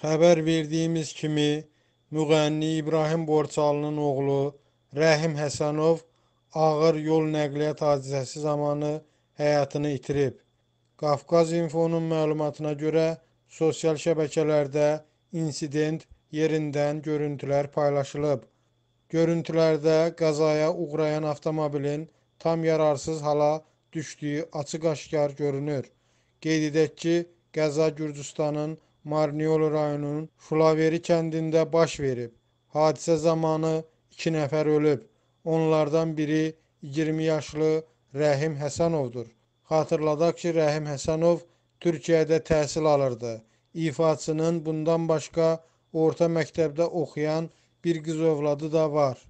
Xəbər verdiyimiz kimi müğənni İbrahim Borçalının oğlu Rəhim Həsənov ağır yol nəqliyyat hadisəsi zamanı həyatını itirib. Qafqaz İnfonun məlumatına görə sosial şəbəkələrdə insident yerindən görüntülər paylaşılıb. Görüntülərdə qəzaya uğrayan avtomobilin tam yararsız hala düşdüyü açıq-aşkar görünür. Qeyd edək ki, qəza Gürcüstanın Marniol rayonunun Şulaveri kəndində baş verib. Hadisə zamanı iki nəfər ölüb. Onlardan biri 20 yaşlı Rəhim Həsənovdur. Xatırladaq ki, Rəhim Həsənov Türkiyədə təhsil alırdı. İfaçının bundan başqa orta məktəbdə oxuyan bir qız övladı da var.